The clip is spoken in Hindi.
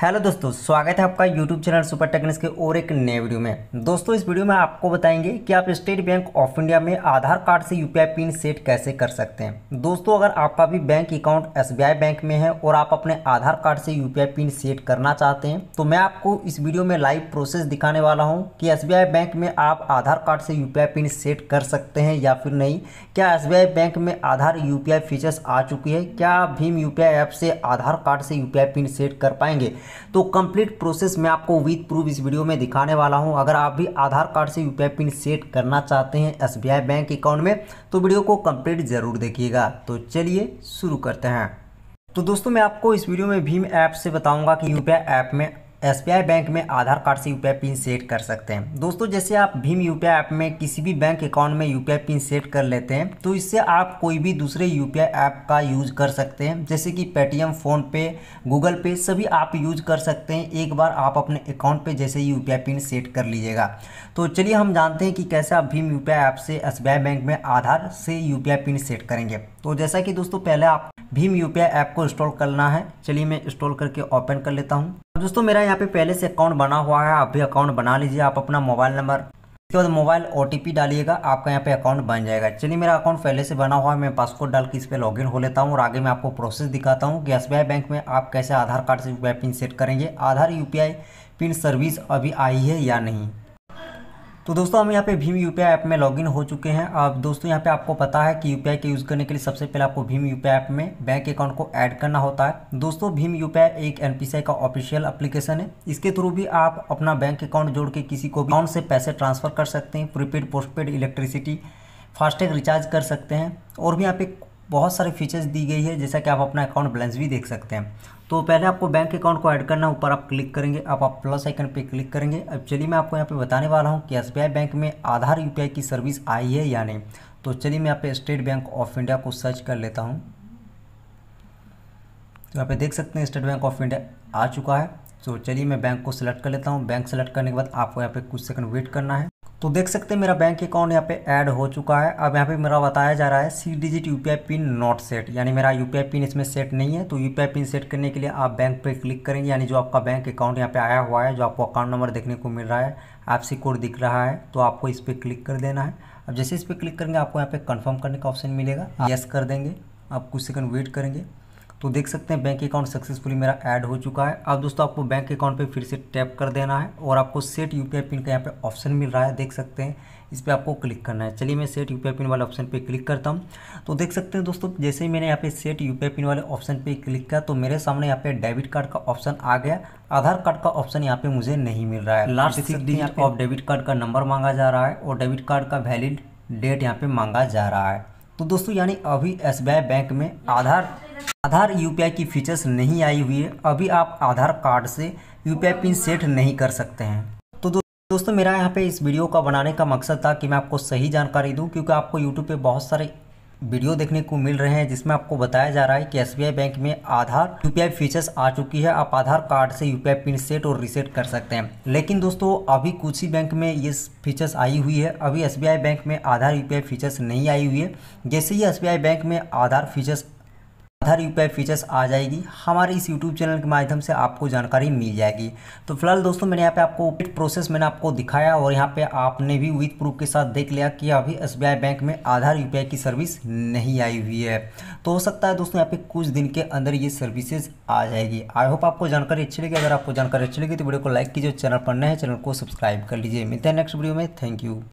हेलो दोस्तों स्वागत है आपका यूट्यूब चैनल सुपर टेक्निक्स के और एक नए वीडियो में दोस्तों इस वीडियो में आपको बताएंगे कि आप स्टेट बैंक ऑफ इंडिया में आधार कार्ड से यूपीआई पिन सेट कैसे कर सकते हैं दोस्तों अगर आपका भी बैंक अकाउंट एसबीआई बैंक में है और आप अपने आधार कार्ड से यूपीआई पिन सेट करना चाहते हैं तो मैं आपको इस वीडियो में लाइव प्रोसेस दिखाने वाला हूँ कि एस बैंक में आप आधार कार्ड से यूपीआई पिन सेट कर सकते हैं या फिर नहीं क्या एस बैंक में आधार यू फीचर्स आ चुकी है क्या आप भीम यू ऐप से आधार कार्ड से यू पिन सेट कर पाएंगे तो कंप्लीट प्रोसेस मैं आपको विद प्रूफ इस वीडियो में दिखाने वाला हूं अगर आप भी आधार कार्ड से यूपीआई पिन सेट करना चाहते हैं एस बैंक अकाउंट में तो वीडियो को कंप्लीट ज़रूर देखिएगा तो चलिए शुरू करते हैं तो दोस्तों मैं आपको इस वीडियो में भीम ऐप से बताऊंगा कि यूपीआई ऐप में एस बैंक में आधार कार्ड से यू पिन सेट कर सकते हैं दोस्तों जैसे आप भीम यू ऐप में किसी भी बैंक अकाउंट में यू पिन सेट कर लेते हैं तो इससे आप कोई भी दूसरे यू ऐप का यूज कर सकते हैं जैसे कि पेटीएम फ़ोनपे गूगल पे सभी आप यूज कर सकते हैं एक बार आप अपने अकाउंट पर जैसे यू पिन सेट कर लीजिएगा तो चलिए हम जानते हैं कि कैसे आप भीम यू ऐप से एस बैंक में आधार से यू पिन सेट करेंगे तो जैसा कि दोस्तों पहले आप भीम यू ऐप को इंस्टॉल करना है चलिए मैं इंस्टॉल करके ओपन कर लेता हूँ दोस्तों मेरा यहाँ पे पहले से अकाउंट बना हुआ है आप भी अकाउंट बना लीजिए आप अपना मोबाइल नंबर उसके बाद मोबाइल ओ डालिएगा आपका यहाँ पे अकाउंट बन जाएगा चलिए मेरा अकाउंट पहले से बना हुआ है मैं पासवर्ड डाल के इस पर लॉगिन हो लेता हूँ और आगे मैं आपको प्रोसेस दिखाता हूँ कि एस बैंक में आप कैसे आधार कार्ड से यू पिन सेट करेंगे आधार यू पिन सर्विस अभी आई है या नहीं तो दोस्तों हम यहाँ पे भीम यू ऐप में लॉगिन हो चुके हैं अब दोस्तों यहाँ पे आपको पता है कि यू के यूज़ करने के लिए सबसे पहले आपको भीम यू ऐप में बैंक अकाउंट को ऐड करना होता है दोस्तों भीम यू एक एन का ऑफिशियल एप्लीकेशन है इसके थ्रू भी आप अपना बैंक अकाउंट जोड़ के किसी को अकाउंट से पैसे ट्रांसफर कर सकते हैं prepaid postpaid electricity FASTag recharge कर सकते हैं और भी यहाँ पे बहुत सारे फीचर्स दी गई है जैसा कि आप अपना अकाउंट बैलेंस भी देख सकते हैं तो पहले आपको बैंक अकाउंट को ऐड करना ऊपर आप क्लिक करेंगे अब आप प्लस आइकन पे क्लिक करेंगे अब चलिए मैं आपको यहाँ पे बताने वाला हूँ कि एस बैंक में आधार यू की सर्विस आई है या नहीं तो चलिए मैं यहाँ पे स्टेट बैंक ऑफ इंडिया को सर्च कर लेता हूँ तो यहाँ पे देख सकते हैं स्टेट बैंक ऑफ इंडिया आ चुका है तो चलिए मैं बैंक को सिलेक्ट कर लेता हूँ बैंक सेलेक्ट करने के बाद आपको यहाँ पे कुछ सेकंड वेट करना है तो देख सकते हैं मेरा बैंक अकाउंट यहाँ पे ऐड हो चुका है अब यहाँ पे मेरा बताया जा रहा है सी digit UPI PIN not set यानी मेरा यूपीआई पिन इसमें सेट नहीं है तो यूपीआई पिन सेट करने के लिए आप बैंक पे क्लिक करेंगे यानी जो आपका बैंक अकाउंट यहाँ पे आया हुआ है जो आपको अकाउंट नंबर देखने को मिल रहा है आपसी कोड दिख रहा है तो आपको इस पर क्लिक कर देना है अब जैसे इस पर क्लिक करेंगे आपको यहाँ पे कन्फर्म करने का ऑप्शन मिलेगा येस कर देंगे आप कुछ सेकंड वेट करेंगे तो देख सकते हैं बैंक अकाउंट सक्सेसफुली मेरा ऐड हो चुका है अब दोस्तों आपको बैंक अकाउंट पे फिर से टैप कर देना है और आपको सेट यूपीआई पिन का यहाँ पे ऑप्शन मिल रहा है देख सकते हैं इस पर आपको क्लिक करना है चलिए मैं सेट यूपीआई पिन वाले ऑप्शन पे क्लिक करता हूँ तो देख सकते हैं दोस्तों जैसे ही मैंने यहाँ पे सेट यूपीआई पिन वाले ऑप्शन पे क्लिक किया तो मेरे सामने यहाँ पे डेबिट कार्ड का ऑप्शन आ गया आधार कार्ड का ऑप्शन यहाँ पे मुझे नहीं मिल रहा है लास्ट सिक्स दिन ऑफ डेबिट कार्ड का नंबर मांगा जा रहा है और डेबिट कार्ड का वैलिड डेट यहाँ पे मांगा जा रहा है तो दोस्तों यानी अभी एस बैंक में आधार आधार यूपीआई की फीचर्स नहीं आई हुई है अभी आप आधार कार्ड से यूपीआई पिन सेट नहीं कर सकते हैं तो दो, दोस्तों मेरा यहाँ पे इस वीडियो का बनाने का मकसद था कि मैं आपको सही जानकारी दूँ क्योंकि आपको यूट्यूब पे बहुत सारे वीडियो देखने को मिल रहे हैं जिसमें आपको बताया जा रहा है कि एस बैंक में आधार यूपीआई फीचर्स आ चुकी है आप आधार कार्ड से यूपीआई पिन सेट और रीसेट कर सकते हैं लेकिन दोस्तों अभी कुछ ही बैंक में ये फीचर्स आई हुई है अभी एस बैंक में आधार यूपीआई फीचर्स नहीं आई हुई है जैसे ही एस बैंक में Aadhaar features Aadhaar U features आ जाएगी हमारे इस यूट्यूब चैनल के माध्यम से आपको जानकारी मिल जाएगी तो फिलहाल दोस्तों मैंने यहाँ पे आपको प्रोसेस मैंने आपको दिखाया और यहाँ पे आपने भी विथ प्रूफ के साथ देख लिया कि अभी एस बैंक में आधार यू की सर्विस नहीं आई हुई है तो हो सकता है दोस्तों यहाँ पे कुछ दिन के अंदर ये सर्विसेज आ जाएगी आई होप आपको जानकारी अच्छी लगी अगर आपको जानकारी अच्छी लगी तो वीडियो को लाइक कीजिए चैनल पर नए चैनल को सब्सक्राइब कर लीजिए मिलते हैं नेक्स्ट वीडियो में थैंक यू